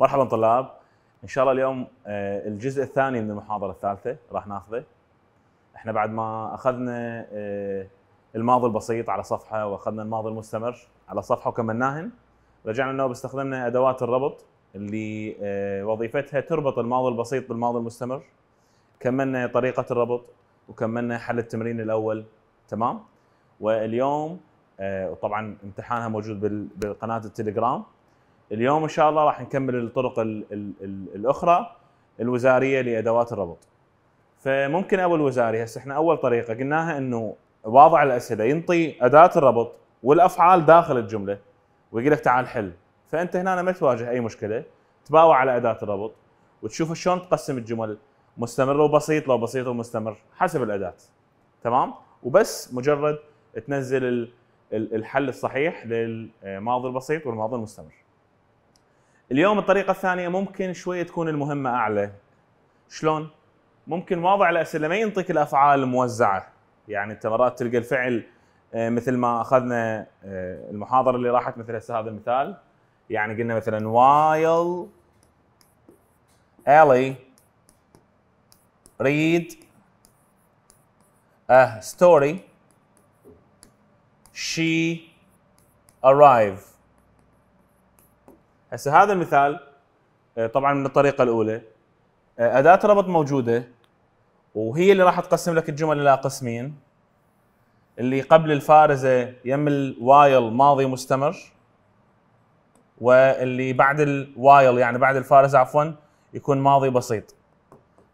مرحبا طلاب ان شاء الله اليوم آه، الجزء الثاني من المحاضره الثالثه راح ناخذه احنا بعد ما اخذنا آه، الماضي البسيط على صفحه واخذنا الماضي المستمر على صفحه وكملناهن رجعنا انه استخدمنا ادوات الربط اللي آه، وظيفتها تربط الماضي البسيط بالماضي المستمر كملنا طريقه الربط وكملنا حل التمرين الاول تمام واليوم وطبعا امتحانها موجود بقناه التليجرام اليوم ان شاء الله راح نكمل الطرق الـ الـ الـ الاخرى الوزاريه لادوات الربط فممكن اول وزاري هسه احنا اول طريقه قلناها انه واضع الاسئله ينطي اداه الربط والافعال داخل الجمله ويقول لك تعال حل فانت هنا ما تواجه اي مشكله تباوع على اداه الربط وتشوف شلون تقسم الجمل مستمر وبسيط لو بسيط ومستمر حسب الاداه تمام وبس مجرد تنزل الحل الصحيح للماضي البسيط والماضي المستمر اليوم الطريقه الثانيه ممكن شويه تكون المهمه اعلى شلون ممكن واضع الاسئله ما ينطيك الافعال موزعه يعني انت مرات تلقى الفعل آه، مثل ما اخذنا آه، المحاضره اللي راحت مثل هسه هذا المثال يعني قلنا مثلا وايل الي ريد ا ستوري شي arrived هسه هذا المثال آه، طبعا من الطريقه الاولى آه، اداه ربط موجوده وهي اللي راح تقسم لك الجمل الى قسمين اللي قبل الفارزه يم الوايل ماضي مستمر واللي بعد الوايل يعني بعد الفارزه عفوا يكون ماضي بسيط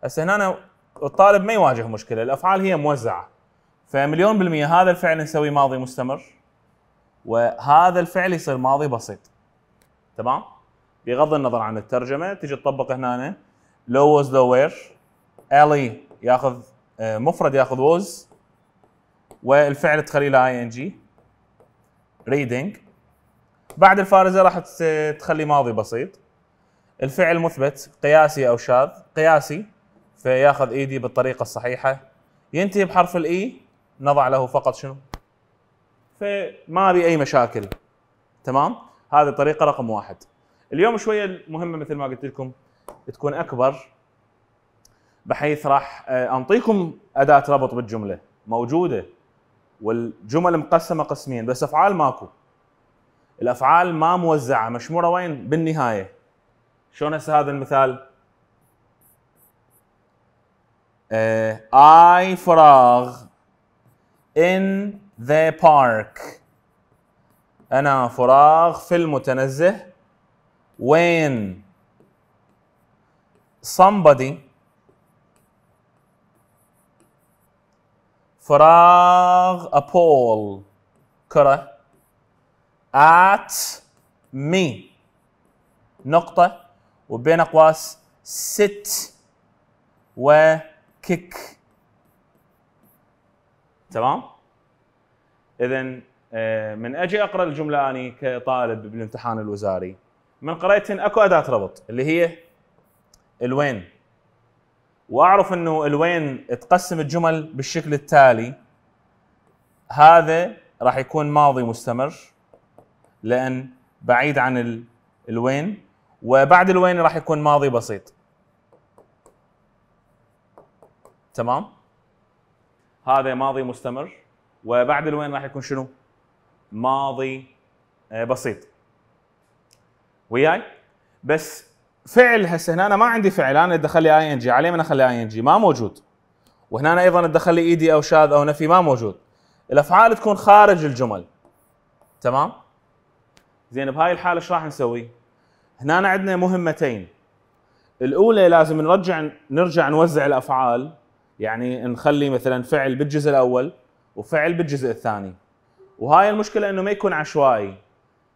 هسه هنا الطالب ما يواجه مشكله الافعال هي موزعه فمليون بالمية هذا الفعل نسويه ماضي مستمر وهذا الفعل يصير ماضي بسيط تمام بغض النظر عن الترجمه تجي تطبق هنا لو ووز لو وير الي ياخذ آه، مفرد ياخذ ووز والفعل تخليه له اي ان جي ريدنج بعد الفارزه راح تخلي ماضي بسيط الفعل مثبت قياسي او شاذ قياسي فياخذ ايدي e بالطريقه الصحيحه ينتهي بحرف الاي e. نضع له فقط شنو فما ابي اي مشاكل تمام هذه طريقه رقم واحد اليوم شويه المهمه مثل ما قلت لكم تكون اكبر بحيث راح آه، انطيكم اداه ربط بالجمله موجوده والجمل مقسمه قسمين بس افعال ماكو الافعال ما موزعه مشموره وين بالنهايه شلون هسه هذا المثال آه، اي فراغ in the park أنا فراغ في المتنزه when somebody فراغ a ball كرة at me نقطة وبين أقواس sit وكيك تمام؟ إذن آه، من اجي اقرا الجمله اني كطالب بالامتحان الوزاري من قريتهن اكو اداه ربط اللي هي الوين واعرف انه الوين تقسم الجمل بالشكل التالي هذا راح يكون ماضي مستمر لان بعيد عن الوين وبعد الوين راح يكون ماضي بسيط تمام هذا ماضي مستمر وبعد الوين راح يكون شنو ماضي آه، بسيط وياي بس فعل هسه هنا انا ما عندي فعل انا ادخل لي اي ان جي عليه من اخلي اي ان جي ما موجود وهنا أنا ايضا ادخل لي ايدي او شاذ او نفي ما موجود الافعال تكون خارج الجمل تمام زين بهاي الحاله ايش راح نسوي هنا عندنا مهمتين الاولى لازم نرجع نرجع نوزع الافعال يعني نخلي مثلا فعل بالجزء الاول وفعل بالجزء الثاني وهاي المشكله انه ما يكون عشوائي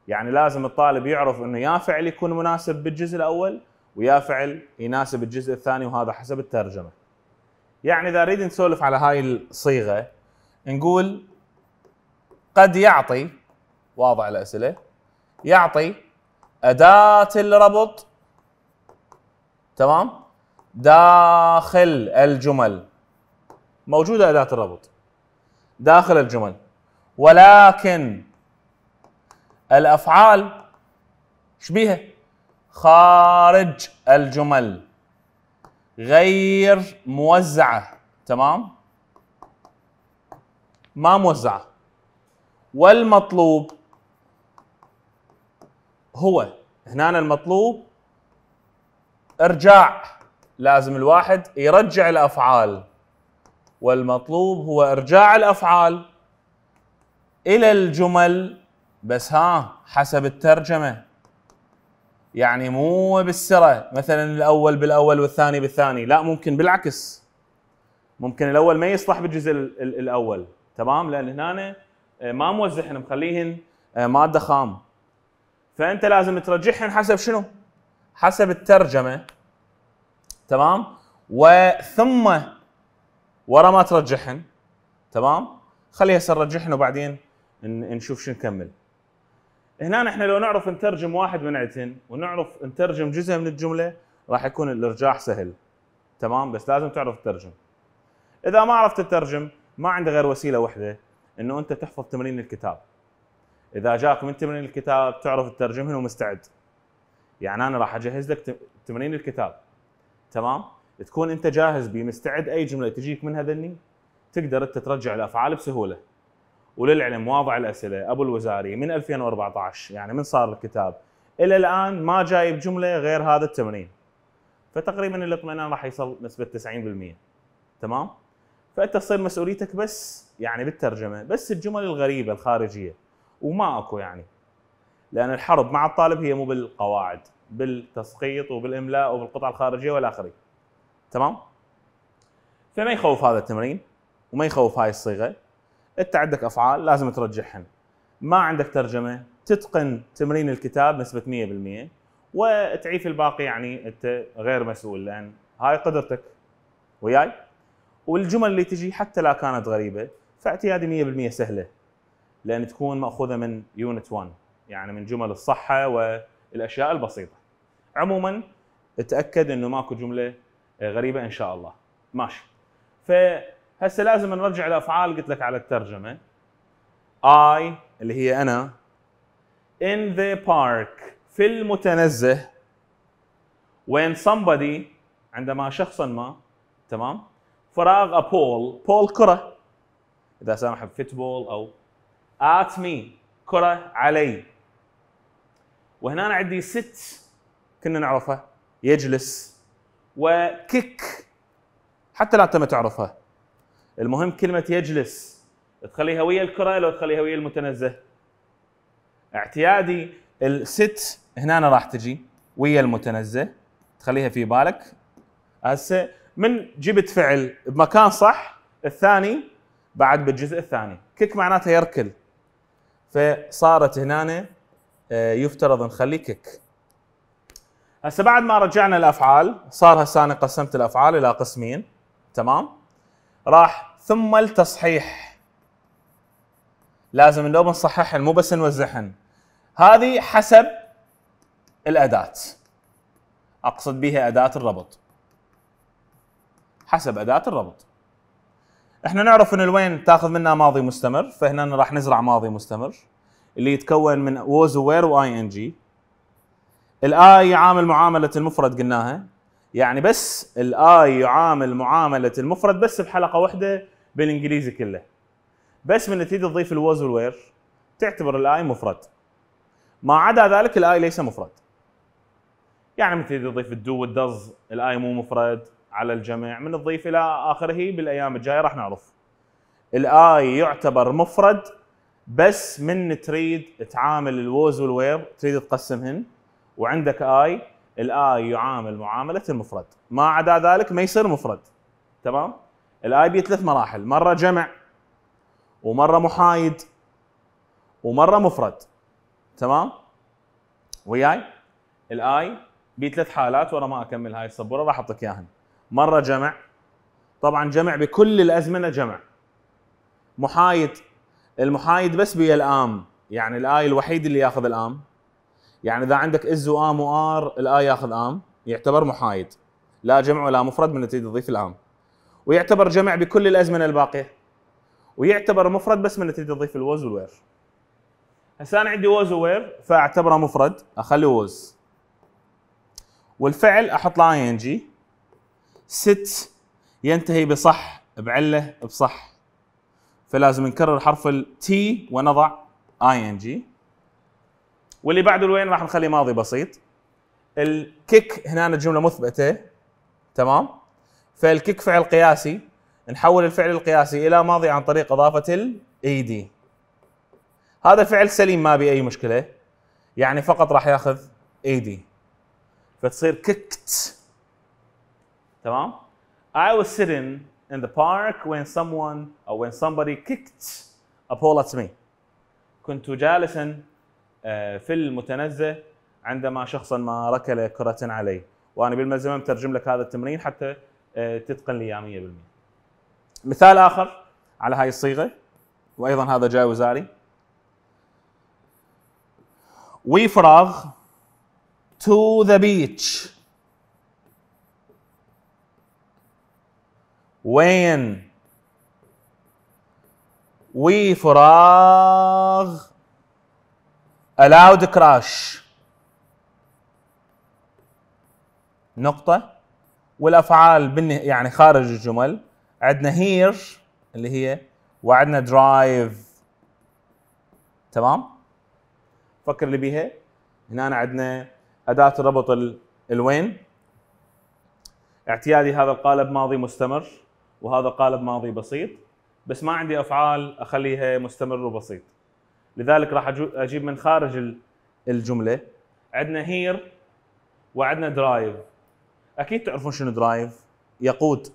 يعني لازم الطالب يعرف انه يا فعل يكون مناسب بالجزء الاول ويا فعل يناسب الجزء الثاني وهذا حسب الترجمه يعني اذا اريد نسولف على هاي الصيغه نقول قد يعطي واضع الاسئله يعطي اداه الربط تمام داخل الجمل موجوده اداه الربط داخل الجمل ولكن الافعال شبيهه خارج الجمل غير موزعه تمام ما موزعه والمطلوب هو هنا المطلوب ارجاع لازم الواحد يرجع الافعال والمطلوب هو ارجاع الافعال الى الجمل بس ها حسب الترجمه يعني مو بالسرة مثلا الاول بالاول والثاني بالثاني لا ممكن بالعكس ممكن الاول ما يصلح بالجزء الاول تمام لان هنا آه، ما موزعهن مخليهن آه، ماده خام فانت لازم ترجعهن حسب شنو؟ حسب الترجمه تمام؟ وثم ورا ما ترجعهن تمام؟ خليها هسه وبعدين نشوف شو نكمل هنا نحن لو نعرف نترجم واحد من عندهن ونعرف نترجم جزء من الجمله راح يكون الارجاح سهل تمام بس لازم تعرف تترجم اذا ما عرفت تترجم ما عندي غير وسيله واحده انه انت تحفظ تمرين الكتاب اذا جاك من تمرين الكتاب تعرف تترجمهن ومستعد يعني انا راح اجهز لك تمرين الكتاب تمام تكون انت جاهز بمستعد اي جمله تجيك من هذني تقدر انت ترجع الافعال بسهوله وللعلم واضع الاسئله ابو الوزاري من 2014 يعني من صار الكتاب الى الان ما جايب جمله غير هذا التمرين فتقريبا الاطمئنان راح يصل نسبه 90% تمام فانت تصير مسؤوليتك بس يعني بالترجمه بس الجمل الغريبه الخارجيه وما اكو يعني لان الحرب مع الطالب هي مو بالقواعد بالتسقيط وبالاملاء وبالقطع الخارجيه والى تمام فما يخوف هذا التمرين وما يخوف هاي الصيغه انت عندك افعال لازم ترجعهن ما عندك ترجمه تتقن تمرين الكتاب نسبه 100% وتعيف الباقي يعني انت غير مسؤول لان هاي قدرتك وياي والجمل اللي تجي حتى لا كانت غريبه فاعتيادي 100% سهله لان تكون ماخوذه من يونت 1 يعني من جمل الصحه والاشياء البسيطه عموما اتاكد انه ماكو جمله غريبه ان شاء الله ماشي ف هسه لازم نرجع الافعال قلت لك على الترجمه I اللي هي انا in the park في المتنزه when somebody عندما شخصا ما تمام فراغ a ball ball كره اذا سامح فيتبول او at me كره علي وهنا أنا عندي ست كنا نعرفها يجلس وكيك حتى لا انت ما تعرفها المهم كلمه يجلس تخليها ويا الكره لو تخليها ويا المتنزه اعتيادي الست هنا أنا راح تجي ويا المتنزه تخليها في بالك هسه من جبت فعل بمكان صح الثاني بعد بالجزء الثاني كيك معناته يركل فصارت هنا آه، يفترض نخليه كيك هسه بعد ما رجعنا الافعال صار هسه انا قسمت الافعال الى قسمين تمام راح ثم التصحيح لازم لو بنصححهن مو بس نوزعهن هذه حسب الأداة أقصد بها أداة الربط حسب أداة الربط احنا نعرف ان الوين تاخذ منها ماضي مستمر فهنا راح نزرع ماضي مستمر اللي يتكون من ووز وير واي ان جي الاي يعامل معامله المفرد قلناها يعني بس الاي يعامل معامله المفرد بس بحلقه واحده بالانجليزي كله بس من تريد تضيف الوز والوير تعتبر الاي مفرد ما عدا ذلك الاي ليس مفرد يعني من تريد تضيف الدو والدز الاي مو مفرد على الجمع من تضيف الى اخره بالايام الجايه راح نعرف الاي يعتبر مفرد بس من تريد تعامل الوز والوير تريد تقسمهن وعندك اي الاي يعامل معامله المفرد ما عدا ذلك ما يصير مفرد تمام الاي بي ثلاث مراحل مره جمع ومره محايد ومره مفرد تمام وياي الاي بي ثلاث حالات ورا ما اكمل هاي السبوره راح اعطيك اياهن مره جمع طبعا جمع بكل الازمنه جمع محايد المحايد بس بيا الام يعني الاي الوحيد اللي ياخذ الام يعني اذا عندك از وام وار الاي ياخذ ام يعتبر محايد لا جمع ولا مفرد من تريد تضيف الام ويعتبر جمع بكل الازمنه الباقيه ويعتبر مفرد بس من تريد تضيف الوز والوير هسه انا عندي وز ووير فاعتبره مفرد اخليه وز والفعل احط له اي ان جي ست ينتهي بصح بعله بصح فلازم نكرر حرف التي ونضع اي ان جي واللي بعده الوين راح نخلي ماضي بسيط الكيك هنا الجمله مثبته تمام فالكيك فعل قياسي نحول الفعل القياسي الى ماضي عن طريق اضافه الاي دي هذا الفعل سليم ما بي اي مشكله يعني فقط راح ياخذ اي دي فتصير كيكت تمام I was sitting in the park when someone or when somebody kicked a ball at me كنت جالسا آه، في المتنزه عندما شخصا ما ركل كرة علي وأنا بالملزمة مترجم لك هذا التمرين حتى تتقن لي 100% مثال اخر على هاي الصيغه وايضا هذا جاي وزاري وي فراغ تو ذا بيتش وين وي فراغ allowed crash نقطه والافعال يعني خارج الجمل عندنا هير اللي هي وعندنا درايف تمام فكر اللي بيها هنا عندنا اداه ربط الوين اعتيادي هذا القالب ماضي مستمر وهذا قالب ماضي بسيط بس ما عندي افعال اخليها مستمر وبسيط لذلك راح اجيب من خارج الجمله عندنا هير وعندنا درايف اكيد تعرفون شنو درايف يقود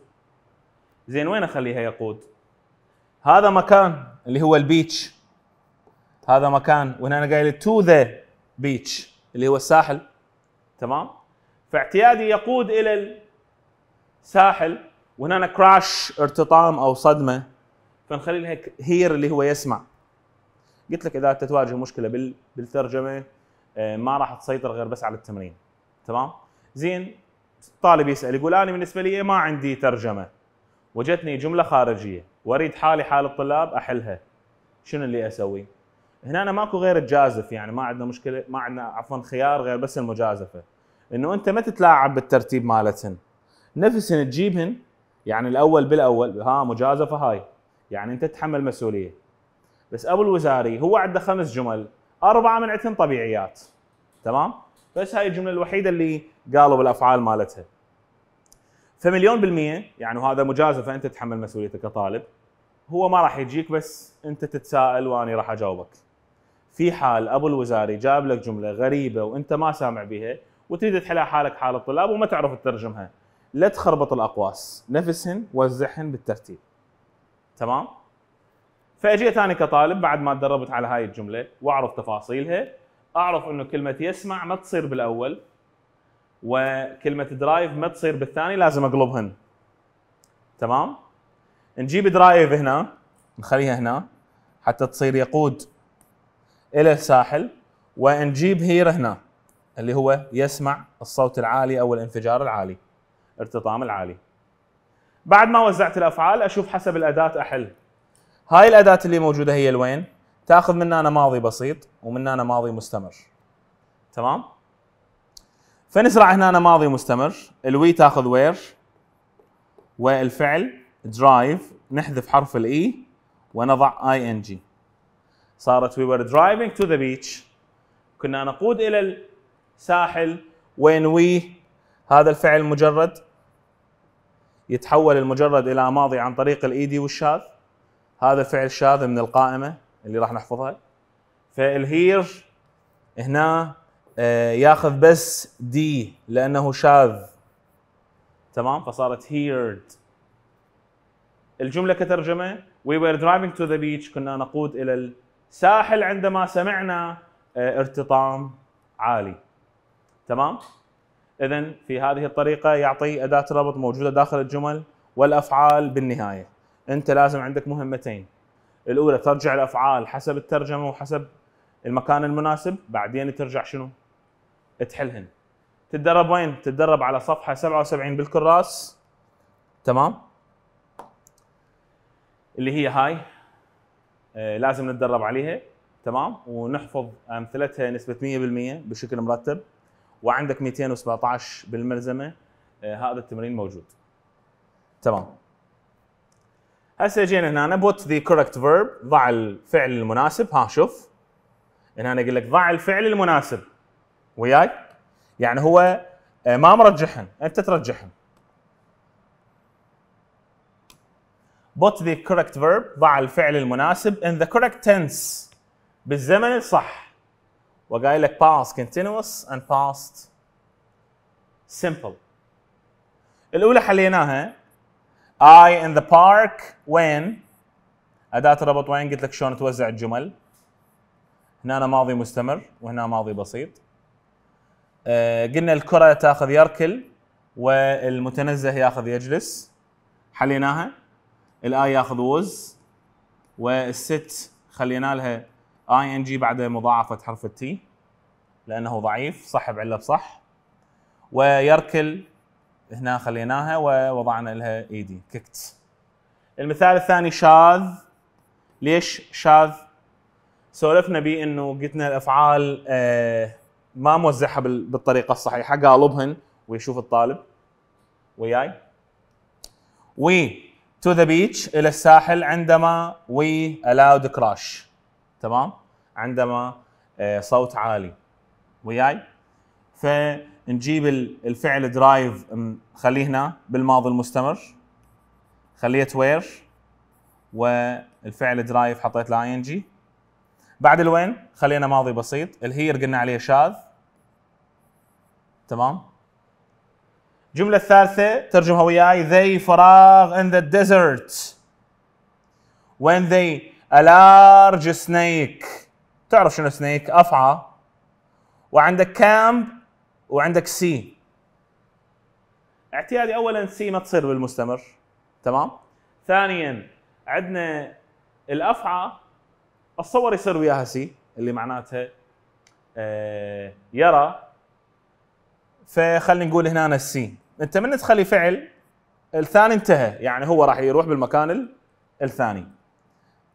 زين وين اخليها يقود هذا مكان اللي هو البيتش هذا مكان وهنا انا قايل تو ذا بيتش اللي هو الساحل تمام فاعتيادي يقود الى الساحل وهنا كراش ارتطام او صدمه فنخلي لها هير اللي هو يسمع قلت لك اذا انت تواجه مشكله بالترجمه آه، ما راح تسيطر غير بس على التمرين تمام زين طالب يسال يقول انا بالنسبه لي ما عندي ترجمه وجدتني جمله خارجيه واريد حالي حال الطلاب احلها شنو اللي اسوي؟ هنا أنا ماكو غير الجازف يعني ما عندنا مشكله ما عندنا عفوا خيار غير بس المجازفه انه انت ما تتلاعب بالترتيب مالتهن نفسهن تجيبهن يعني الاول بالاول ها مجازفه هاي يعني انت تتحمل مسؤوليه بس ابو الوزاري هو عنده خمس جمل اربعه من عندهن طبيعيات تمام بس هاي الجمله الوحيده اللي قالوا بالافعال مالتها فمليون بالميه يعني وهذا مجازفه أنت تتحمل مسؤوليته كطالب هو ما راح يجيك بس انت تتساءل واني راح اجاوبك في حال ابو الوزاري جاب لك جمله غريبه وانت ما سامع بها وتريد تحلها حالك حال الطلاب وما تعرف تترجمها لا تخربط الاقواس نفسهن وزعهن بالترتيب تمام فاجيت انا كطالب بعد ما تدربت على هاي الجمله واعرف تفاصيلها اعرف انه كلمه يسمع ما تصير بالاول وكلمه درايف ما تصير بالثاني لازم اقلبهن تمام نجيب درايف هنا نخليها هنا حتى تصير يقود الى الساحل ونجيب هير هنا اللي هو يسمع الصوت العالي او الانفجار العالي ارتطام العالي بعد ما وزعت الافعال اشوف حسب الاداه احل هاي الاداه اللي موجوده هي الوين تاخذ مننا ماضي بسيط ومننا ماضي مستمر تمام فنزرع هنا ماضي مستمر الوي تاخذ وير والفعل درايف نحذف حرف الاي e. ونضع اي ان جي صارت وي وير درايفنج تو ذا بيتش كنا نقود الى الساحل وين وي هذا الفعل مجرد يتحول المجرد الى ماضي عن طريق الايدي e والشاذ هذا فعل شاذ من القائمه اللي راح نحفظها فالهير هنا آه، ياخذ بس دي لانه شاذ تمام فصارت هيرد الجمله كترجمه وي وير درايفنج تو ذا بيتش كنا نقود الى الساحل عندما سمعنا آه، ارتطام عالي تمام اذا في هذه الطريقه يعطي اداه ربط موجوده داخل الجمل والافعال بالنهايه انت لازم عندك مهمتين الاولى ترجع الافعال حسب الترجمه وحسب المكان المناسب بعدين ترجع شنو تحلهن تتدرب وين تتدرب على صفحه 77 بالكراس تمام اللي هي هاي آه، لازم نتدرب عليها تمام ونحفظ امثلتها نسبه 100% بشكل مرتب وعندك 217 بالملزمه آه، هذا التمرين موجود تمام هسه جينا هنا بوت ذا كوركت فيرب ضع الفعل المناسب ها شوف هنا أنا اقول لك ضع الفعل المناسب وياي يعني هو آه، ما مرجحن انت ترجحن بوت ذا كوركت فيرب ضع الفعل المناسب ان ذا كوركت تنس بالزمن الصح وقايل لك past continuous and past simple الاولى حليناها I in the park when أداة ربط وين قلت لك شلون توزع الجمل هنا أنا ماضي مستمر وهنا ماضي بسيط آه قلنا الكرة تاخذ يركل والمتنزه ياخذ يجلس حليناها الاي ياخذ وز والست خلينا لها اي ان جي بعد مضاعفه حرف التي لانه ضعيف صح بعله صح ويركل هنا خليناها ووضعنا لها ايدي كيكت المثال الثاني شاذ ليش شاذ سولفنا به انه قلنا الافعال آه، ما موزعها بالطريقه الصحيحه قالبهن ويشوف الطالب وياي وي تو ذا بيتش الى الساحل عندما وي الاود كراش تمام عندما آه، صوت عالي وياي فنجيب الفعل درايف نخليه هنا بالماضي المستمر خليه وير والفعل درايف حطيت له اي ان جي بعد الوين خلينا ماضي بسيط الهير قلنا عليه شاذ تمام الجمله الثالثه ترجمها وياي they فراغ in the desert when they a large snake تعرف شنو سنيك افعى وعندك كامب وعندك سي اعتيادي اولا سي ما تصير بالمستمر تمام ثانيا عندنا الافعى اتصور يصير وياها سي اللي معناتها آه، يرى فخلينا نقول هنا السي انت من تخلي فعل الثاني انتهى يعني هو راح يروح بالمكان الثاني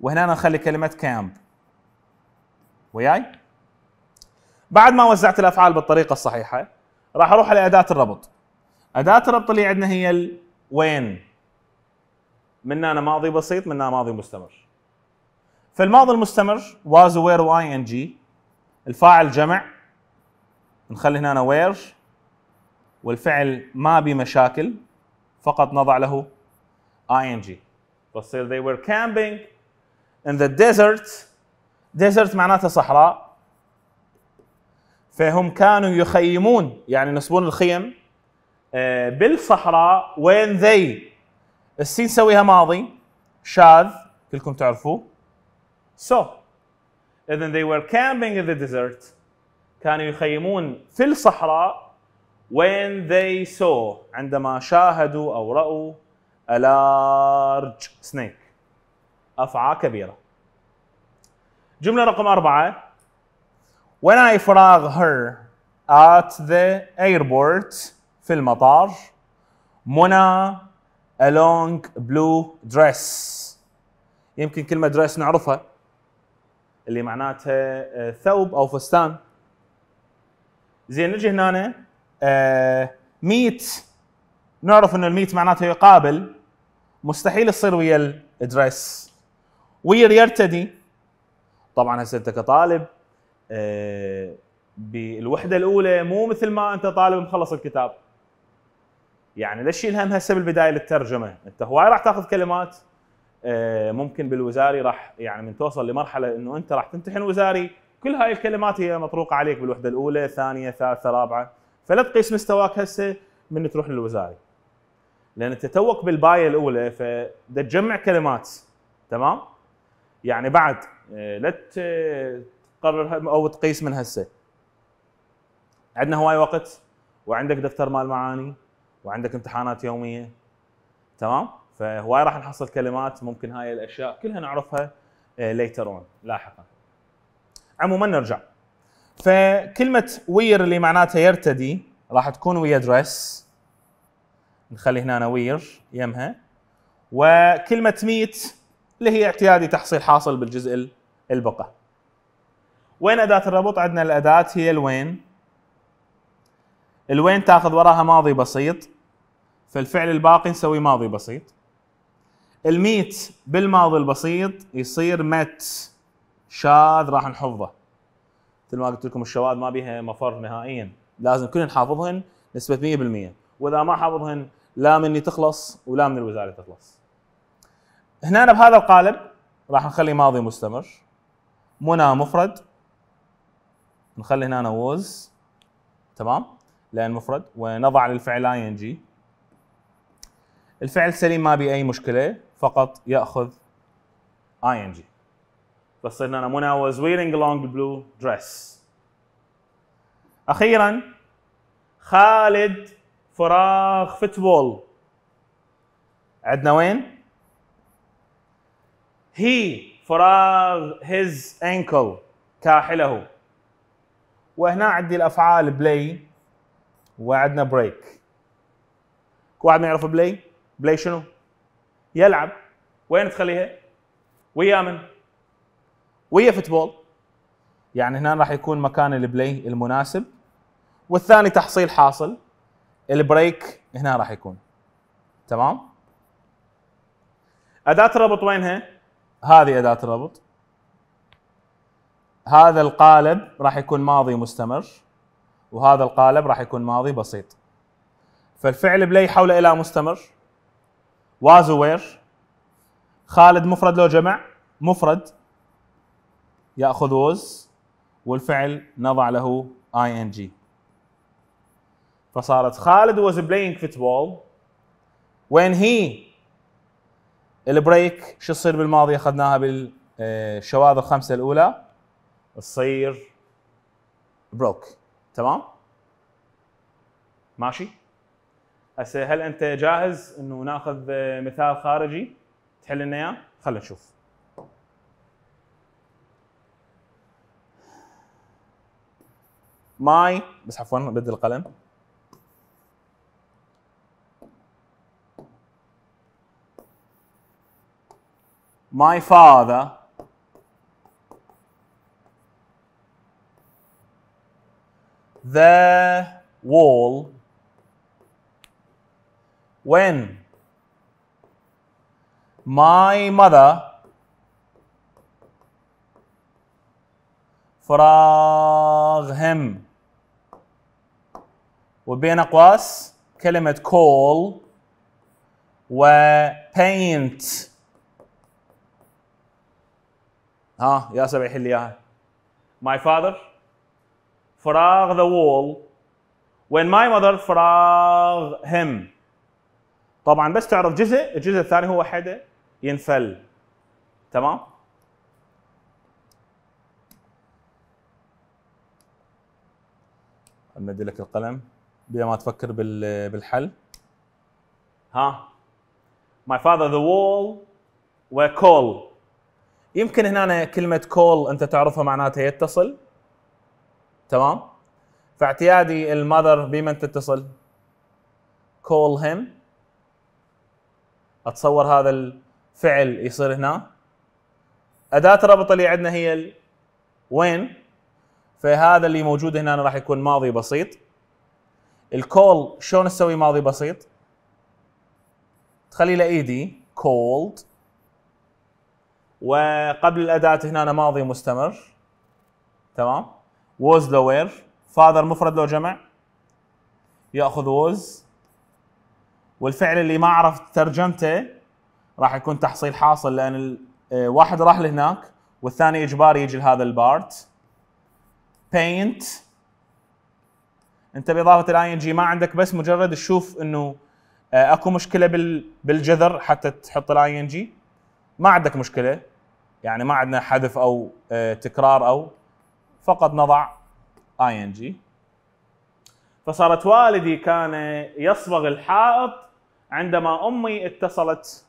وهنا نخلي كلمه كامب وياي بعد ما وزعت الافعال بالطريقه الصحيحه راح اروح على اداه الربط اداه الربط اللي عندنا هي وين من انا ماضي بسيط من انا ماضي مستمر فالماضي المستمر was where واي ان جي الفاعل جمع نخلي هنا وير والفعل ما بي مشاكل فقط نضع له ing فتصير they were camping in the desert desert معناته صحراء فهم كانوا يخيمون يعني نصبون الخيم آه، بالصحراء وين ذي السين سويها ماضي شاذ كلكم تعرفوه so, اذا they were camping in the desert كانوا يخيمون في الصحراء when they saw عندما شاهدوا او راوا a large snake افعى كبيره جمله رقم اربعه when I فراغ her at the airport في المطار منى a long blue dress يمكن كلمة dress نعرفها اللي معناتها آه، ثوب أو فستان زين نجي هنا آه، ميت نعرف أن الميت معناته يقابل مستحيل تصير ويا الدريس وير يرتدي طبعا هسه انت كطالب آه، بالوحده الاولى مو مثل ما انت طالب مخلص الكتاب يعني ليش شيل هم هسه بالبدايه للترجمه انت هواي راح تاخذ كلمات آه، ممكن بالوزاري راح يعني من توصل لمرحله انه انت راح تمتحن وزاري كل هاي الكلمات هي مطروقه عليك بالوحده الاولى الثانيه الثالثه الرابعه فلا تقيس مستواك هسه من تروح للوزاري لان انت توك بالبايه الاولى فبدك تجمع كلمات تمام يعني بعد آه، لا قرر او تقيس من هسه عندنا هواي وقت وعندك دفتر مال معاني وعندك امتحانات يوميه تمام فهواي راح نحصل كلمات ممكن هاي الاشياء كلها نعرفها ليتر آه، اون لاحقا عموما نرجع فكلمه وير اللي معناتها يرتدي راح تكون ويا دريس نخلي هنا وير يمها وكلمه ميت اللي هي اعتيادي تحصيل حاصل بالجزء البقى وين اداه الربط عندنا الاداه هي الوين الوين تاخذ وراها ماضي بسيط فالفعل الباقي نسوي ماضي بسيط الميت بالماضي البسيط يصير مت شاذ راح نحفظه مثل ما قلت لكم الشواذ ما بيها مفر نهائيا لازم كلنا نحافظهن نسبة 100% واذا ما حافظهن لا مني تخلص ولا من الوزارة تخلص هنا بهذا القالب راح نخلي ماضي مستمر منى مفرد نخلي هنا أنا was تمام لان مفرد ونضع للفعل ing الفعل سليم ما بي اي مشكله فقط ياخذ ing بس صرنا انا منى was wearing a long blue dress اخيرا خالد فراغ فوتبول عندنا وين؟ هي فراغ his ankle كاحله وهنا عندي الافعال بلاي وعندنا بريك واحد ما يعرف بلاي بلاي شنو يلعب وين تخليها ويا من ويا فوتبول يعني هنا راح يكون مكان البلاي المناسب والثاني تحصيل حاصل البريك هنا راح يكون تمام اداه الربط وينها هذه اداه الربط هذا القالب راح يكون ماضي مستمر وهذا القالب راح يكون ماضي بسيط فالفعل بلي حول الى مستمر واز وير خالد مفرد لو جمع مفرد ياخذ وز والفعل نضع له اي ان جي فصارت خالد was playing football when he البريك شو يصير بالماضي اخذناها بالشواذ الخمسه الاولى تصير بروك تمام؟ ماشي؟ هسه هل انت جاهز انه ناخذ مثال خارجي تحل لنا اياه؟ خلينا نشوف. ماي بس عفوا بدل القلم My father the wall when my mother فراغ هم وبين أقواس كلمة call و paint ها يا بيحل لي ياها my father فراغ the wall when my mother فراغ him طبعا بس تعرف جزء الجزء الثاني هو حدا ينفل تمام امد لك القلم بلا ما تفكر بالحل ها my father the wall و call يمكن هنا كلمة call أنت تعرفها معناتها يتصل تمام فاعتيادي المذر بمن تتصل call him اتصور هذا الفعل يصير هنا اداه الربط اللي عندنا هي وين فهذا اللي موجود هنا راح يكون ماضي بسيط الكول شلون نسوي ماضي بسيط تخلي له ايدي cold وقبل الاداه هنا ماضي مستمر تمام was لو وير father مفرد لو جمع ياخذ was والفعل اللي ما عرفت ترجمته راح يكون تحصيل حاصل لان آه، واحد راح لهناك والثاني اجباري يجي لهذا البارت paint انت باضافه الاي ان جي ما عندك بس مجرد تشوف انه آه، اكو مشكله بالجذر حتى تحط الاي ان جي ما عندك مشكله يعني ما عندنا حذف او آه، تكرار او فقط نضع ing فصارت والدي كان يصبغ الحائط عندما امي اتصلت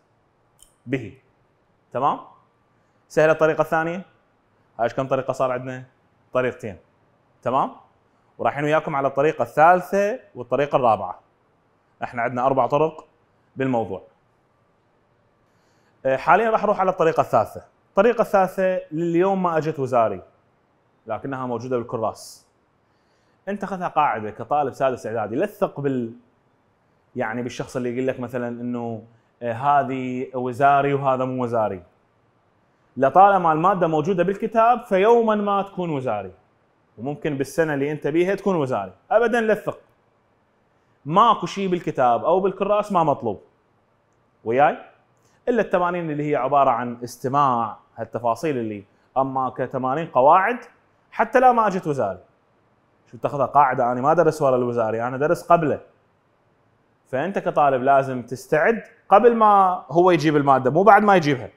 به تمام سهله الطريقه الثانيه هاي كم طريقه صار عندنا طريقتين تمام ورايحين وياكم على الطريقه الثالثه والطريقه الرابعه احنا عندنا اربع طرق بالموضوع إيه، حاليا راح اروح على الطريقه الثالثه الطريقه الثالثه لليوم ما اجت وزاري لكنها موجوده بالكراس انت خذها قاعده كطالب سادس اعدادي لا تثق بال يعني بالشخص اللي يقول لك مثلا انه آه، هذه وزاري وهذا مو وزاري لطالما الماده موجوده بالكتاب فيوما ما تكون وزاري وممكن بالسنه اللي انت بيها تكون وزاري ابدا لا تثق ماكو شيء بالكتاب او بالكراس ما مطلوب وياي الا التمارين اللي هي عباره عن استماع هالتفاصيل اللي اما كتمارين قواعد حتى لو ما اجت وزاري شو تاخذها قاعده انا ما درس ورا الوزاري انا درس قبله فانت كطالب لازم تستعد قبل ما هو يجيب الماده مو بعد ما يجيبها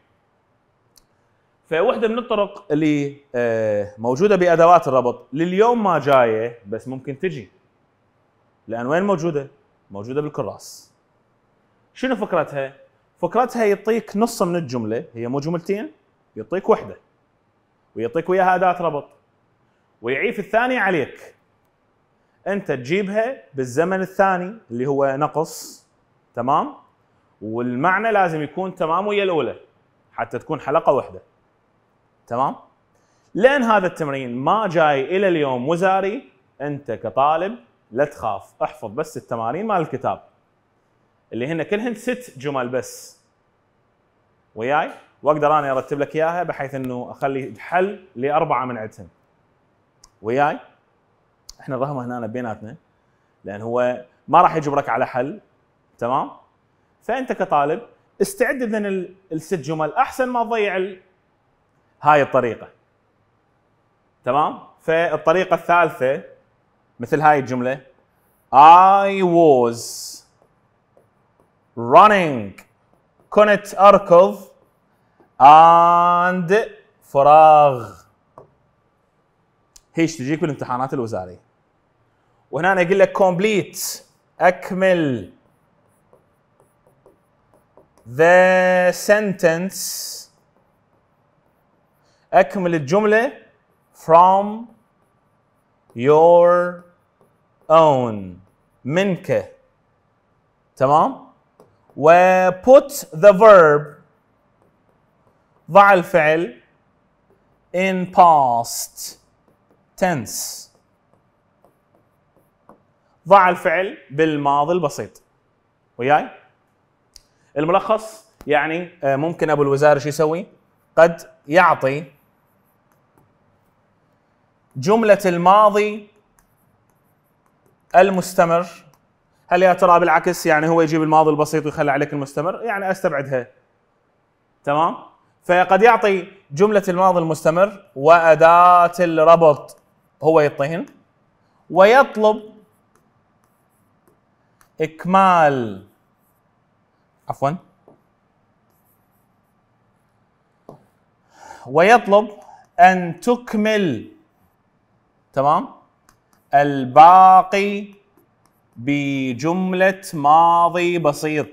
فواحده من الطرق اللي آه، موجوده بادوات الربط لليوم ما جايه بس ممكن تجي لان وين موجوده؟ موجوده بالكراس شنو فكرتها؟ فكرتها يعطيك نص من الجمله هي مو جملتين يعطيك وحده ويعطيك وياها اداه ربط ويعيف الثاني عليك انت تجيبها بالزمن الثاني اللي هو نقص تمام والمعنى لازم يكون تمام ويا الاولى حتى تكون حلقه واحده تمام لان هذا التمرين ما جاي الى اليوم وزاري انت كطالب لا تخاف احفظ بس التمارين مال الكتاب اللي هن كلهن ست جمل بس وياي واقدر انا ارتب لك اياها بحيث انه اخلي حل لاربعه من عندهم وياي احنا نرهمه هنا بيناتنا لان هو ما راح يجبرك على حل تمام فانت كطالب استعد اذا الست جمل احسن ما تضيع ال... هاي الطريقه تمام فالطريقه الثالثه مثل هاي الجمله I was running كنت اركض and فراغ هيش تجيك بالامتحانات الوزاريه وهنا أنا اقول لك كومبليت اكمل the sentence اكمل الجمله from your own منك تمام و put the verb ضع الفعل in past تنس ضع الفعل بالماضي البسيط وياي الملخص يعني آه، ممكن ابو الوزاره شو يسوي؟ قد يعطي جمله الماضي المستمر هل يا ترى بالعكس يعني هو يجيب الماضي البسيط ويخلي عليك المستمر يعني استبعدها تمام فقد يعطي جمله الماضي المستمر واداه الربط هو يطهن ويطلب إكمال عفوا ويطلب أن تكمل تمام الباقي بجملة ماضي بسيط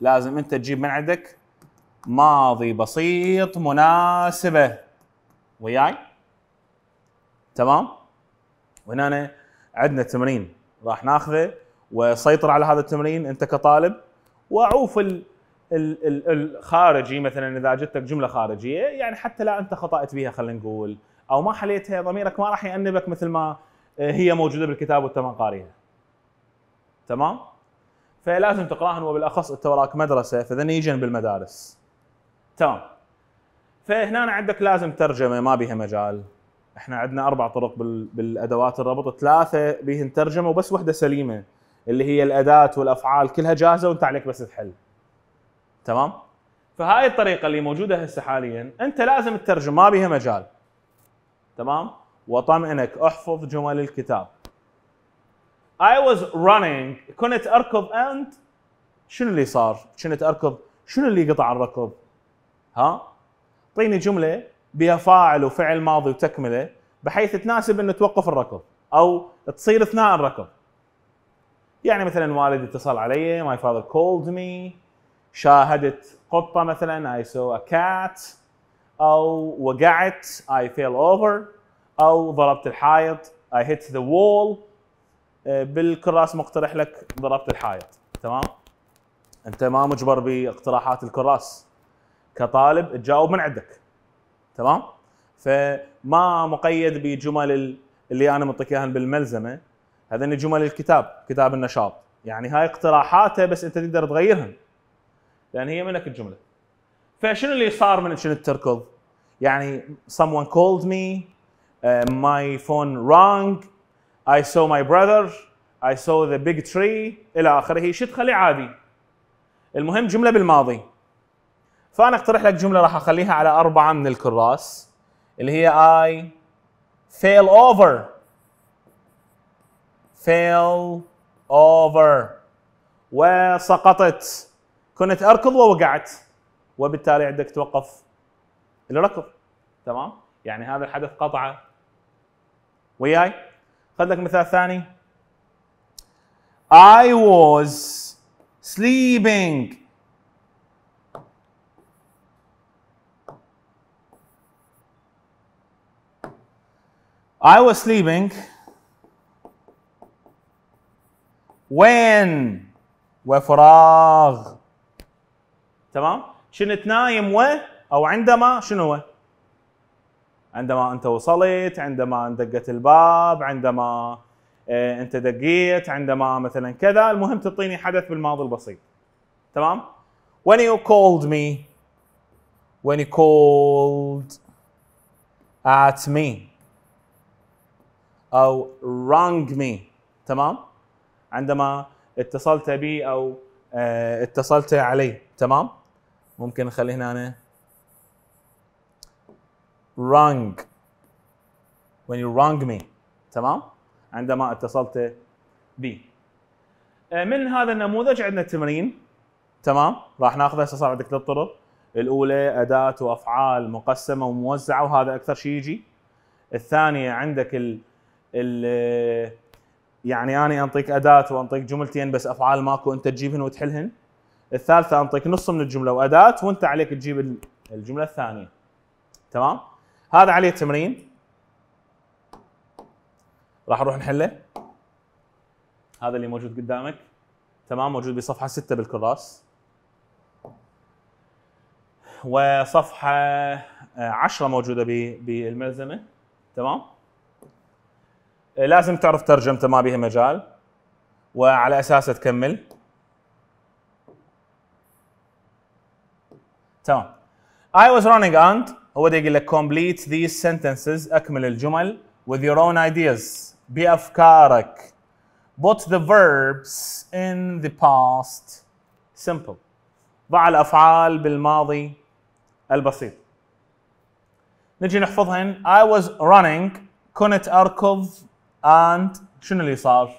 لازم أنت تجيب من عندك ماضي بسيط مناسبة وياي تمام وهنا عندنا تمرين راح ناخذه وسيطر على هذا التمرين انت كطالب واعوف ال ال الخارجي مثلا اذا جتك جمله خارجيه يعني حتى لا انت خطات بها خلينا نقول او ما حليتها ضميرك ما راح يأنبك مثل ما آه، هي موجوده بالكتاب وانت ما قاريها. تمام؟ فلازم تقراهن وبالاخص انت وراك مدرسه فذن يجن بالمدارس. تمام. فهنا عندك لازم ترجمه ما بها مجال احنا عندنا اربع طرق بالادوات الربط ثلاثه بيهن ترجمه وبس وحده سليمه اللي هي الاداه والافعال كلها جاهزه وانت عليك بس تحل تمام فهاي الطريقه اللي موجوده هسه حاليا انت لازم تترجم ما بيها مجال تمام وطمئنك احفظ جمل الكتاب I was running كنت اركض and شنو اللي صار؟ كنت اركض شنو اللي قطع الركض؟ ها؟ اعطيني جمله بها فاعل وفعل ماضي وتكمله بحيث تناسب انه توقف الركض او تصير اثناء الركض. يعني مثلا والدي اتصل علي ماي فاذر كولد مي شاهدت قطه مثلا اي سو ا كات او وقعت اي فيل اوفر او ضربت الحائط اي هيت ذا وول بالكراس مقترح لك ضربت الحائط تمام؟ انت ما مجبر باقتراحات الكراس كطالب تجاوب من عندك تمام فما مقيد بجمل اللي انا منطيك اياها بالملزمه هذني جمل الكتاب كتاب النشاط يعني هاي اقتراحاته بس انت تقدر تغيرهم لان هي منك الجمله فشنو اللي صار من شنو تركض يعني someone called me uh, my phone rang I saw my brother I saw the big tree الى اخره شو تخلي عادي المهم جمله بالماضي فانا اقترح لك جمله راح اخليها على اربعه من الكراس اللي هي I fail over fail over وسقطت كنت اركض ووقعت وبالتالي عندك توقف الركض تمام يعني هذا الحدث قطعه وياي خذ لك مثال ثاني I was sleeping I was sleeping وين وفراغ تمام كنت نايم و او عندما شنو هو عندما انت وصلت عندما دقت الباب عندما آه، انت دقيت عندما مثلا كذا المهم تعطيني حدث بالماضي البسيط تمام when you called me when you called at me او wrong me تمام عندما اتصلت بي او آه، اتصلت علي تمام ممكن نخلي هنا أنا wrong when you wrong me تمام عندما اتصلت بي آه، من هذا النموذج عندنا التمرين تمام راح ناخذه هسه صار عندك ثلاث طرق الاولى اداه وافعال مقسمه وموزعه وهذا اكثر شيء يجي الثانيه عندك يعني اني انطيك اداه وانطيك جملتين بس افعال ماكو انت تجيبهن وتحلهن الثالثه انطيك نص من الجمله واداه وانت عليك تجيب الجمله الثانيه تمام هذا عليه تمرين راح نروح نحله هذا اللي موجود قدامك تمام موجود بصفحه 6 بالكراس وصفحه 10 موجوده بالملزمه تمام إيه، لازم تعرف ترجمته ما بيها مجال وعلى اساسه تكمل تمام I was running and هو دا يقول لك complete these sentences اكمل الجمل with your own ideas بافكارك put the verbs in the past simple ضع الافعال بالماضي البسيط نجي نحفظهن I was running كنت اركض اند شنو اللي صار؟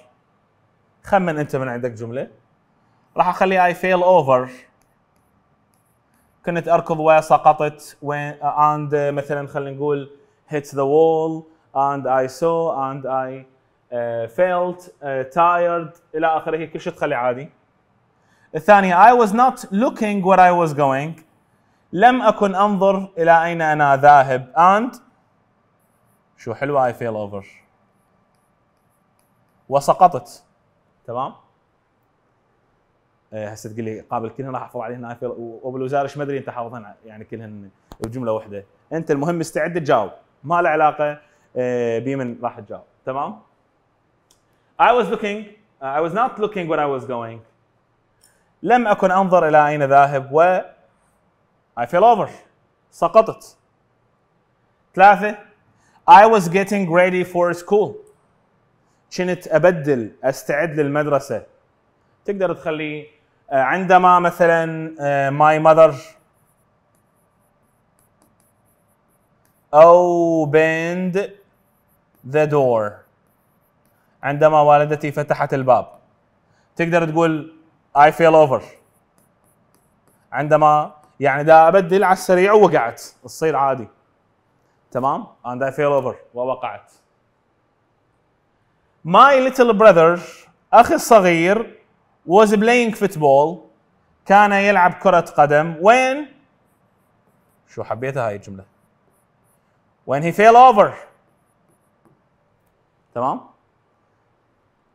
خمن انت من عندك جمله راح اخلي اي فيل اوفر كنت اركض وسقطت وين اند مثلا خلينا نقول hit the wall and I saw and I فيلت uh, felt uh, tired الى اخره كل شيء تخلي عادي. الثانية I was not looking where I was going لم أكن أنظر إلى أين أنا ذاهب and شو حلوة I فيل over وسقطت تمام إيه، هسه تقول لي قابل كلهن راح احفظ عليهن وابو وبالوزاره ايش ما ادري انت حافظهن يعني كلهن بجمله واحده انت المهم مستعد تجاوب ما له علاقه إيه، بمن راح تجاوب تمام I was looking I was not looking where I was going لم أكن أنظر إلى أين ذاهب و I fell over سقطت ثلاثة I was getting ready for school كنت ابدل استعد للمدرسه تقدر تخلي آه، عندما مثلا ماي آه، ماذر opened the door عندما والدتي فتحت الباب تقدر تقول I fell over عندما يعني دا ابدل على السريع ووقعت تصير عادي تمام and I fell over ووقعت My little brother أخي الصغير was playing football كان يلعب كرة قدم وين شو حبيتها هاي الجملة when he fell over تمام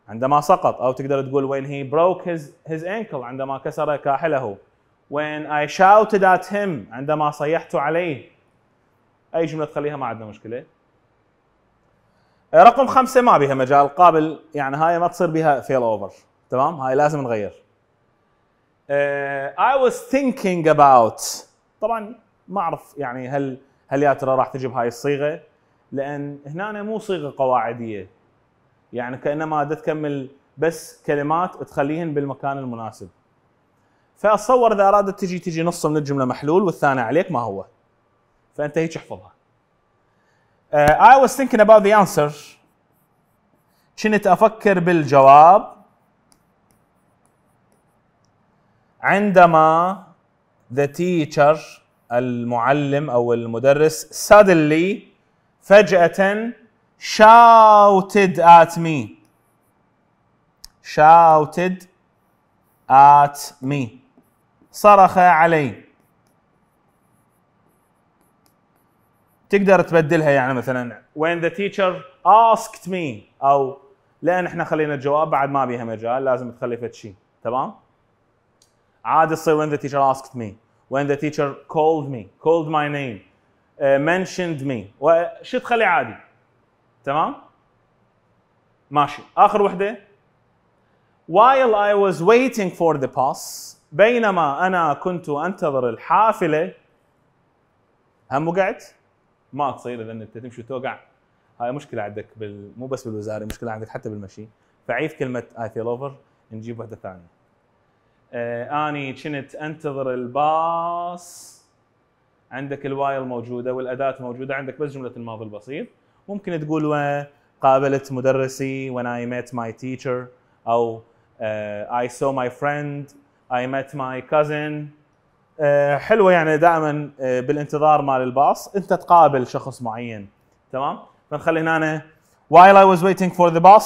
عندما سقط أو تقدر تقول when he broke his his ankle عندما كسر كاحله when I shouted at him عندما صيحت عليه أي جملة تخليها ما عندنا مشكلة رقم خمسه ما بها مجال قابل يعني هاي ما تصير بها فيل اوفر تمام هاي لازم نغير اي واز ثينكينج اباوت طبعا ما اعرف يعني هل هل يا ترى راح تجي بهاي الصيغه لان هنا مو صيغه قواعديه يعني كانما دا تكمل بس كلمات تخليهن بالمكان المناسب فاتصور اذا ارادت تجي تجي نص من الجمله محلول والثاني عليك ما هو فانت هيك احفظها Uh, I was thinking about the answer. كنت أفكر بالجواب عندما the teacher المعلم أو المدرس suddenly فجأة shouted at me shouted at me صرخ علي تقدر تبدلها يعني مثلا when the teacher asked me او لان احنا خلينا الجواب بعد ما بيها مجال لازم تخلي فد شيء تمام عادي تصير the teacher asked me when the teacher called me called my name uh, mentioned me وش تخلي عادي تمام ماشي اخر وحده while I was waiting for the bus بينما انا كنت انتظر الحافله هم وقعت ما تصير لان انت تمشي وتوقع هاي مشكله عندك بال... مو بس بالوزاري مشكله عندك حتى بالمشي فعيد كلمه اي فيل اوفر نجيب واحده ثانيه آه اني كنت انتظر الباص عندك الوايل موجوده والاداه موجوده عندك بس جمله الماضي البسيط ممكن تقول قابلت مدرسي when I met my teacher او uh, I saw my friend I met my cousin آه، حلوه يعني دائما آه، بالانتظار مال الباص انت تقابل شخص معين تمام فنخلي هنا while I was waiting for the bus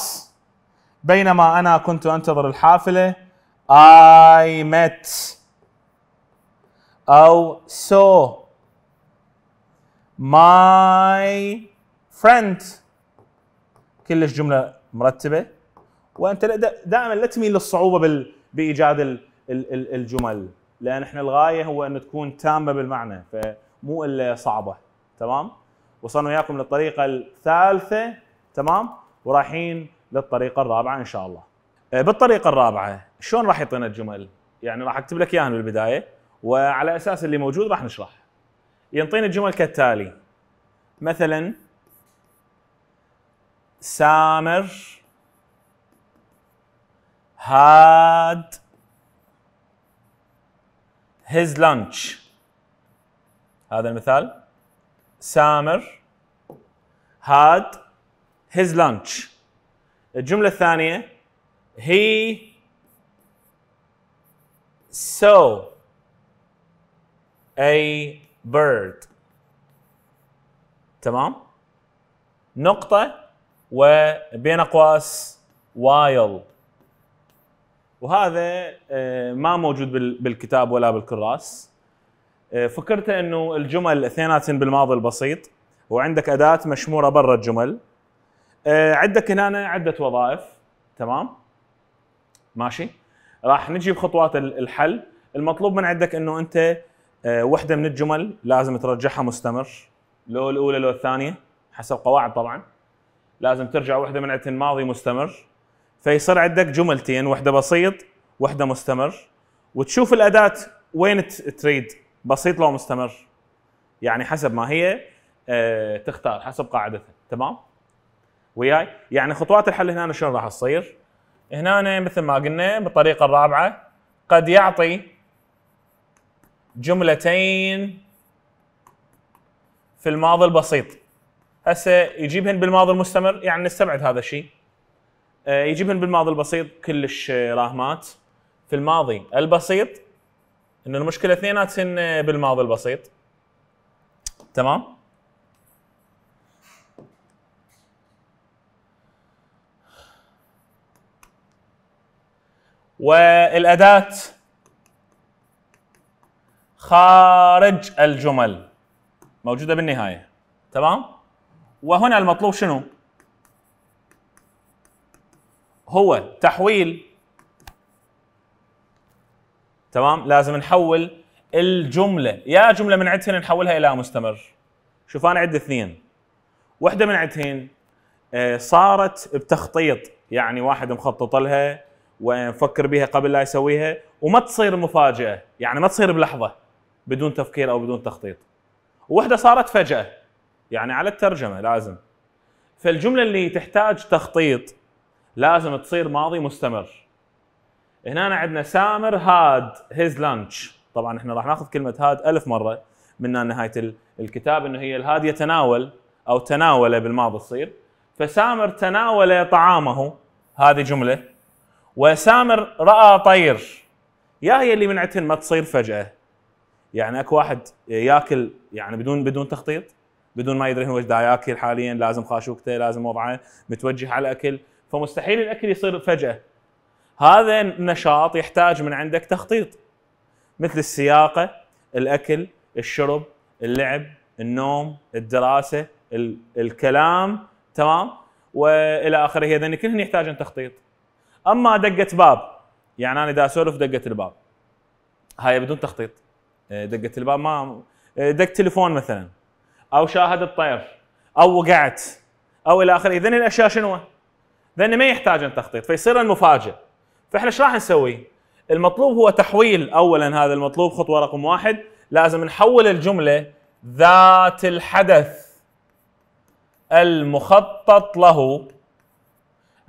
بينما انا كنت انتظر الحافله I met او saw my friend كلش جمله مرتبه وانت دائما لا تميل للصعوبه بايجاد الجمل لان احنا الغايه هو ان تكون تامه بالمعنى فمو الا صعبه تمام وصلنا وياكم للطريقه الثالثه تمام ورايحين للطريقه الرابعه ان شاء الله أه، بالطريقه الرابعه شلون راح يعطينا الجمل يعني راح اكتب لك اياها من البدايه وعلى اساس اللي موجود راح نشرح ينطينا الجمل كالتالي مثلا سامر هاد his lunch هذا المثال سامر had his lunch الجملة الثانية he saw a bird تمام نقطة وبين أقواس while وهذا آه، ما موجود بالكتاب ولا بالكراس آه، فكرته انه الجمل اثنيناتهم بالماضي البسيط وعندك اداه مشموره برا الجمل آه، عندك هنا عده وظائف تمام ماشي راح نجي بخطوات الحل المطلوب من عندك انه انت وحده من الجمل لازم ترجعها مستمر لو الاولى لو الثانيه حسب قواعد طبعا لازم ترجع وحده من عندك الماضي مستمر فيصير عندك جملتين واحده بسيط واحده مستمر وتشوف الاداه وين تريد بسيط لو مستمر يعني حسب ما هي آه، تختار حسب قاعدتها تمام وياي يعني خطوات الحل هنا شلون راح تصير هنا مثل ما قلنا بالطريقه الرابعه قد يعطي جملتين في الماضي البسيط هسه يجيبهن بالماضي المستمر يعني نستبعد هذا الشيء آه، يجيبهن بالماضي البسيط كلش راهمات في الماضي البسيط ان المشكله اثنيناتهن آه، بالماضي البسيط تمام والاداه خارج الجمل موجوده بالنهايه تمام وهنا المطلوب شنو هو تحويل تمام لازم نحول الجمله يا جمله من عندهن نحولها الى مستمر شوف انا عندي اثنين وحده من عندهن آه، صارت بتخطيط يعني واحد مخطط لها ومفكر بها قبل لا يسويها وما تصير مفاجاه يعني ما تصير بلحظه بدون تفكير او بدون تخطيط وحده صارت فجاه يعني على الترجمه لازم فالجمله اللي تحتاج تخطيط لازم تصير ماضي مستمر هنا عندنا سامر هاد هيز لانش طبعا احنا راح ناخذ كلمه هاد ألف مره من نهايه الكتاب انه هي الهاد يتناول او تناول بالماضي تصير فسامر تناول طعامه هذه جمله وسامر راى طير يا هي اللي من ما تصير فجاه يعني اكو واحد ياكل يعني بدون بدون تخطيط بدون ما يدري وش دا ياكل حاليا لازم خاشوكته لازم وضعه متوجه على الاكل فمستحيل الاكل يصير فجاه هذا النشاط يحتاج من عندك تخطيط مثل السياقه الاكل الشرب اللعب النوم الدراسه الكلام تمام والى اخره اذا كلهم يحتاجون تخطيط اما دقه باب يعني انا اذا اسولف دقه الباب هاي بدون تخطيط آه، دقه الباب ما آه، دق تليفون مثلا او شاهد الطير او وقعت او الى اخره اذا الاشياء شنو؟ لانه ما ان تخطيط فيصير المفاجئ فاحنا ايش راح نسوي؟ المطلوب هو تحويل اولا هذا المطلوب خطوه رقم واحد لازم نحول الجمله ذات الحدث المخطط له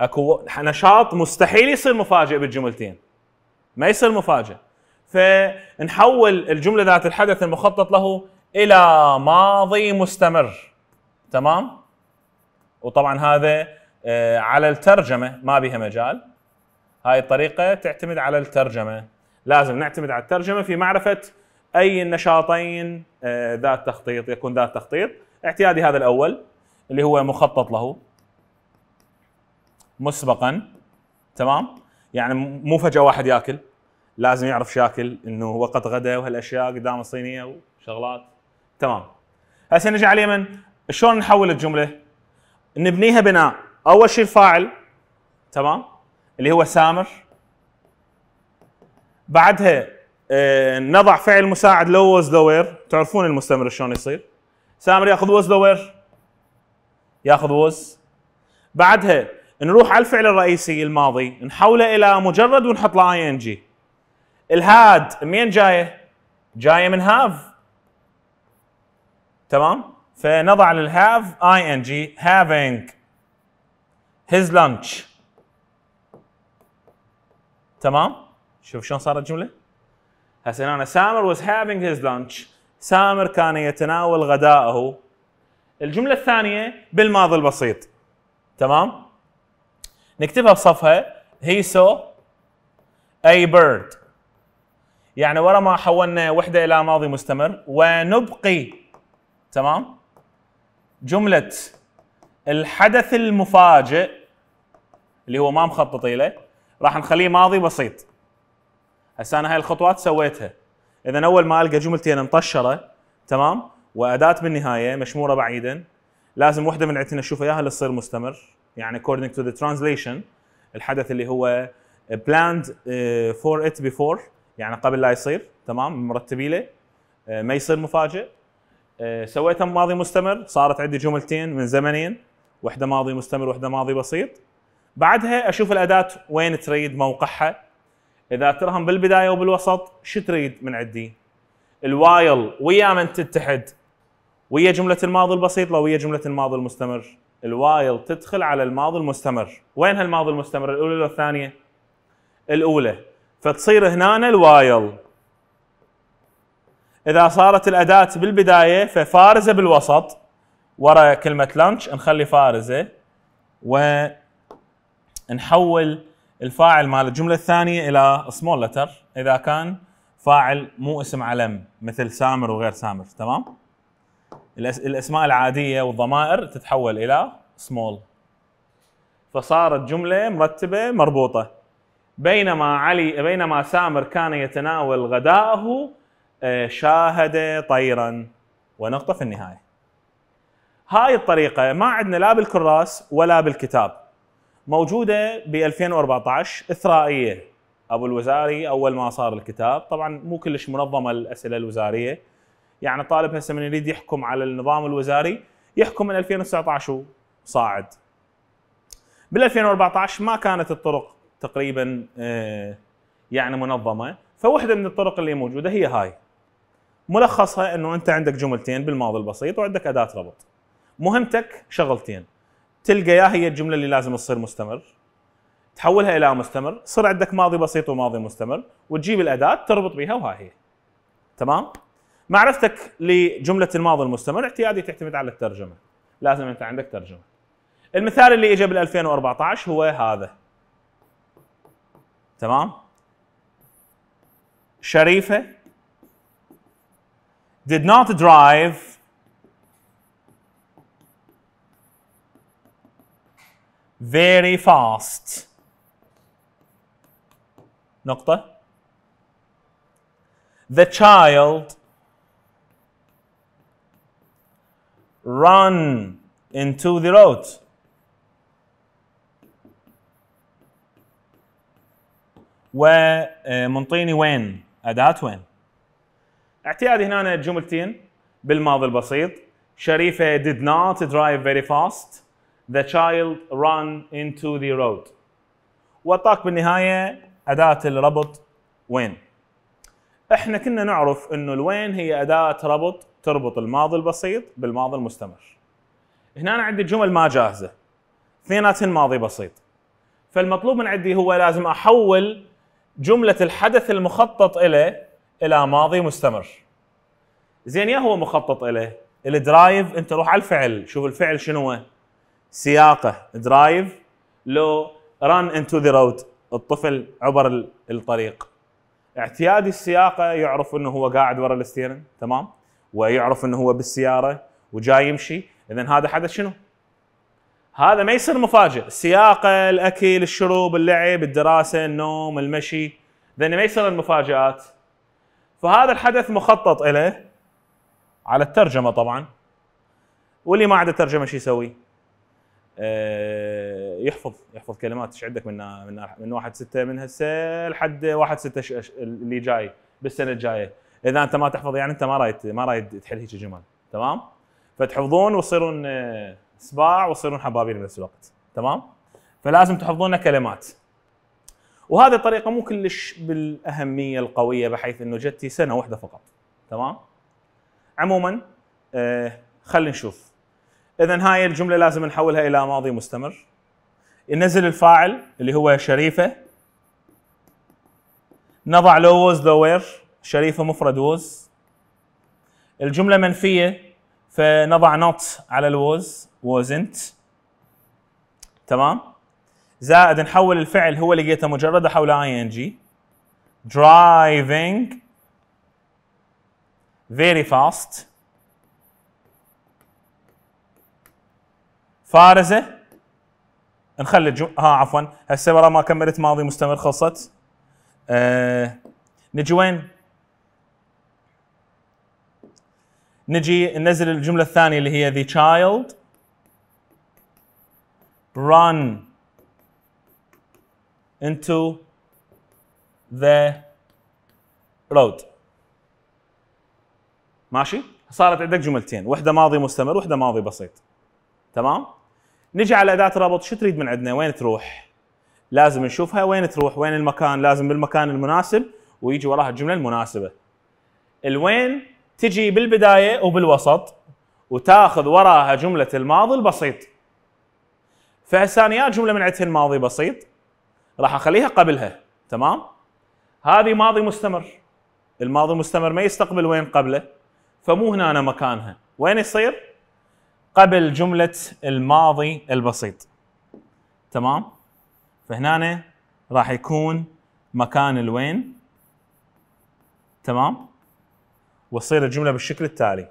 اكو نشاط مستحيل يصير مفاجئ بالجملتين ما يصير مفاجئ فنحول الجمله ذات الحدث المخطط له الى ماضي مستمر تمام وطبعا هذا آه، على الترجمه ما بها مجال هاي الطريقه تعتمد على الترجمه لازم نعتمد على الترجمه في معرفه اي النشاطين آه، ذات تخطيط يكون ذات تخطيط اعتيادي هذا الاول اللي هو مخطط له مسبقا تمام يعني مو فجاه واحد ياكل لازم يعرف شاكل انه وقت غدا وهالاشياء قدام الصينيه وشغلات تمام هسه نجي على اليمن شلون نحول الجمله نبنيها بناء اول شيء الفاعل تمام اللي هو سامر بعدها آه، نضع فعل مساعد لو وز لو وير تعرفون المستمر شلون يصير سامر ياخذ وز لو وير ياخذ وز بعدها نروح على الفعل الرئيسي الماضي نحوله الى مجرد ونحط له اي ان جي الهاد منين جايه؟ جايه من هاف تمام؟ فنضع للهاف اي ان جي هافينج his lunch تمام شوف شلون صارت الجمله هسه هنا سامر was having his lunch سامر كان يتناول غداءه الجمله الثانيه بالماضي البسيط تمام نكتبها بصفها he saw a bird يعني ورا ما حولنا وحده الى ماضي مستمر ونبقي تمام جمله الحدث المفاجئ اللي هو ما مخطط له راح نخليه ماضي بسيط هسه انا هاي الخطوات سويتها اذا اول ما القى جملتين مطشره تمام واداه بالنهايه مشموره بعيدا لازم وحده من عندنا اشوفها اياها اللي تصير مستمر يعني according to the translation الحدث اللي هو planned uh, for it before يعني قبل لا يصير تمام مرتبي له uh, ما يصير مفاجئ uh, سويتها ماضي مستمر صارت عندي جملتين من زمنين وحده ماضي مستمر وحده ماضي بسيط بعدها اشوف الاداه وين تريد موقعها اذا ترهم بالبدايه وبالوسط شو تريد من عندي الوايل ويا من تتحد ويا جمله الماضي البسيط لو ويا جمله الماضي المستمر الوايل تدخل على الماضي المستمر وين هالماضي المستمر الاولى ولا الثانيه الاولى فتصير هنا الوايل اذا صارت الاداه بالبدايه ففارزه بالوسط ورا كلمه لانش نخلي فارزه و نحول الفاعل مال الجمله الثانيه الى سمول لتر اذا كان فاعل مو اسم علم مثل سامر وغير سامر تمام الاسماء العاديه والضمائر تتحول الى سمول فصارت جمله مرتبه مربوطه بينما علي بينما سامر كان يتناول غداءه آه، شاهد طيرا ونقطه في النهايه هاي الطريقه ما عندنا لا بالكراس ولا بالكتاب موجوده ب 2014 اثرائيه ابو الوزاري اول ما صار الكتاب طبعا مو كلش منظمه الاسئله الوزاريه يعني طالب هسه من يريد يحكم على النظام الوزاري يحكم من 2019 وصاعد بال 2014 ما كانت الطرق تقريبا آه، يعني منظمه فواحده من الطرق اللي موجوده هي هاي ملخصها انه انت عندك جملتين بالماضي البسيط وعندك اداه ربط مهمتك شغلتين تلقى يا هي الجمله اللي لازم تصير مستمر تحولها الى مستمر صار عندك ماضي بسيط وماضي مستمر وتجيب الاداه تربط بها وها هي تمام معرفتك لجمله الماضي المستمر اعتيادي تعتمد على الترجمه لازم انت عندك ترجمه المثال اللي اجى بال 2014 هو هذا تمام شريفه did not drive very fast نقطة The child run into the road ومنطيني وين أداة وين اعتيادي هنا جملتين بالماضي البسيط شريفة did not drive very fast the child run into the road وطاق بالنهايه اداه الربط وين احنا كنا نعرف انه الوين هي اداه ربط تربط الماضي البسيط بالماضي المستمر هنا أنا عندي جمل ما جاهزه اثنيناتهم ماضي بسيط فالمطلوب من عندي هو لازم احول جمله الحدث المخطط إلى الى ماضي مستمر زين يا هو مخطط له الدرايف انت روح على الفعل شوف الفعل شنو هو سياقه درايف لو ران انتو ذا رود الطفل عبر الطريق اعتيادي السياقه يعرف انه هو قاعد ورا الستيرن تمام ويعرف انه هو بالسياره وجاي يمشي اذا هذا حدث شنو؟ هذا ما يصير مفاجئ السياقه الاكل الشرب اللعب الدراسه النوم المشي اذا ما يصير المفاجات فهذا الحدث مخطط اليه على الترجمه طبعا واللي ما عنده ترجمه شو يسوي؟ آه، يحفظ يحفظ كلمات ايش عندك من من 1 6 من هسه لحد 1 6 اللي جاي بالسنه الجايه اذا انت ما تحفظ يعني انت ما رايد ما رايد تحل هيك جمل تمام فتحفظون وتصيرون سباع آه، وتصيرون حبابين بنفس الوقت تمام فلازم تحفظون كلمات وهذه الطريقه مو كلش بالاهميه القويه بحيث انه جتي سنه واحده فقط تمام عموما آه، خلينا نشوف اذا هاي الجمله لازم نحولها الى ماضي مستمر ننزل الفاعل اللي هو شريفه نضع لو ووز لو وير شريفه مفرد ووز الجمله منفيه فنضع نوت على الووز وزنت تمام زائد نحول الفعل هو لقيته مجرد حول اي ان جي driving very fast فارزه نخلي الجم... ها عفوا هسه ورا ما كملت ماضي مستمر خلصت آه... نجي وين؟ نجي ننزل الجمله الثانيه اللي هي the child run into the road ماشي صارت عندك جملتين واحده ماضي مستمر واحده ماضي بسيط تمام نجي على اداه ربط شو تريد من عندنا وين تروح لازم نشوفها وين تروح وين المكان لازم بالمكان المناسب ويجي وراها الجمله المناسبه الوين تجي بالبدايه وبالوسط وتاخذ وراها جمله الماضي البسيط فهسانيات جمله من عندها الماضي بسيط راح اخليها قبلها تمام هذه ماضي مستمر الماضي المستمر ما يستقبل وين قبله فمو هنا أنا مكانها وين يصير قبل جملة الماضي البسيط تمام فهنا راح يكون مكان الوين تمام وتصير الجملة بالشكل التالي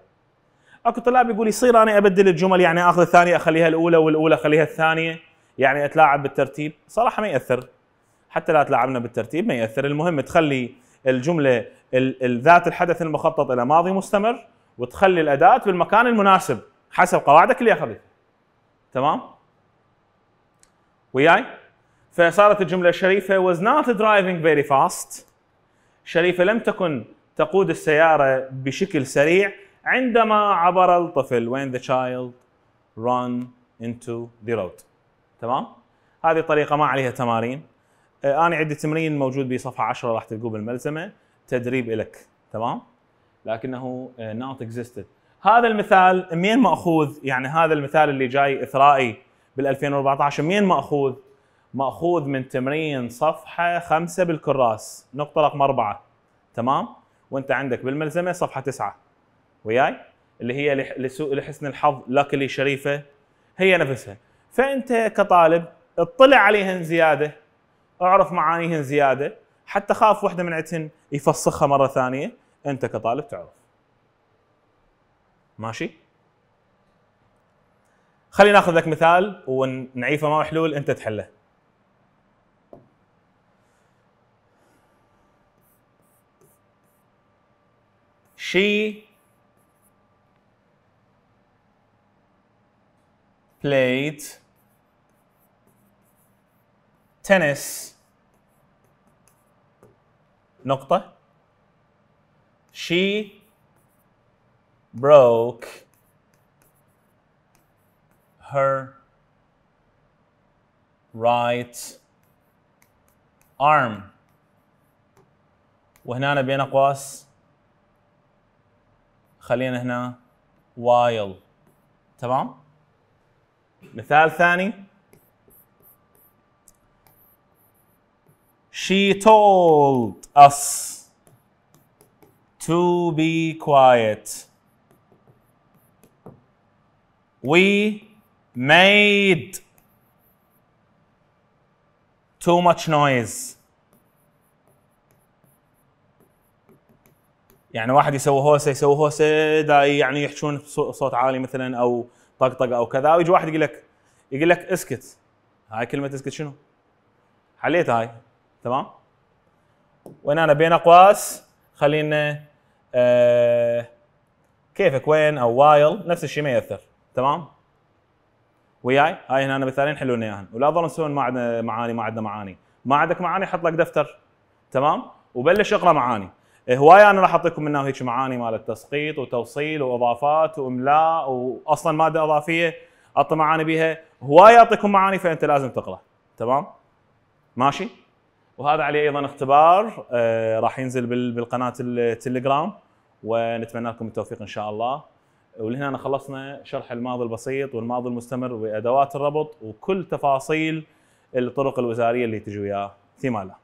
اكو طلاب يقول يصير انا ابدل الجمل يعني اخذ الثانيه اخليها الاولى والاولى اخليها الثانيه يعني اتلاعب بالترتيب صراحه ما ياثر حتى لا تلاعبنا بالترتيب ما ياثر المهم تخلي الجمله ذات الحدث المخطط الى ماضي مستمر وتخلي الاداه بالمكان المناسب حسب قواعدك اللي اخذتها تمام وياي فصارت الجمله الشريفه was not driving very fast شريفه لم تكن تقود السياره بشكل سريع عندما عبر الطفل when the child run into the road تمام هذه طريقه ما عليها تمارين آه، انا عندي تمرين موجود بصفحه 10 راح تلقوه بالملزمه تدريب لك تمام لكنه آه، not existed هذا المثال منين ماخوذ؟ يعني هذا المثال اللي جاي اثرائي بال 2014 منين ماخوذ؟ ماخوذ من تمرين صفحه خمسه بالكراس نقطه رقم اربعه تمام؟ وانت عندك بالملزمه صفحه تسعه وياي؟ اللي هي لسوء لحسن الحظ لكلي شريفه هي نفسها فانت كطالب اطلع عليهن زياده اعرف معانيهن زياده حتى خاف وحده من عندهن يفسخها مره ثانيه انت كطالب تعرف ماشي خلينا ناخذ لك مثال ونعيفه ما حلول انت تحله شي played tennis نقطة she broke her right arm وهنا بين قوس. خلينا هنا while تمام مثال ثاني She told us to be quiet We made too much noise يعني واحد يسوي هوسه يسوي هوسه دا يعني يحشون بصوت عالي مثلا او طقطقه او كذا ويجي واحد يقول لك يقول لك اسكت هاي كلمه اسكت شنو؟ حليت هاي تمام؟ وين انا بين اقواس خلينا آه كيفك وين او وايل نفس الشيء ما ياثر تمام وياي هاي هنا مثالين لنا اياهم ولا ظل نسوي ما عندنا معاني ما عندنا معاني ما عندك معاني حط لك دفتر تمام وبلش اقرا معاني إيه، هوايه انا راح اعطيكم منها هيك معاني مال التسقيط وتوصيل واضافات واملاء واصلا ماده اضافيه اعطي معاني بها هوايه اعطيكم معاني فانت لازم تقرا تمام ماشي وهذا عليه ايضا اختبار آه راح ينزل بالقناه التليجرام ونتمنى لكم التوفيق ان شاء الله ولهنا أنا خلصنا شرح الماضي البسيط والماضي المستمر وادوات الربط وكل تفاصيل الطرق الوزاريه اللي تجي وياه ثماله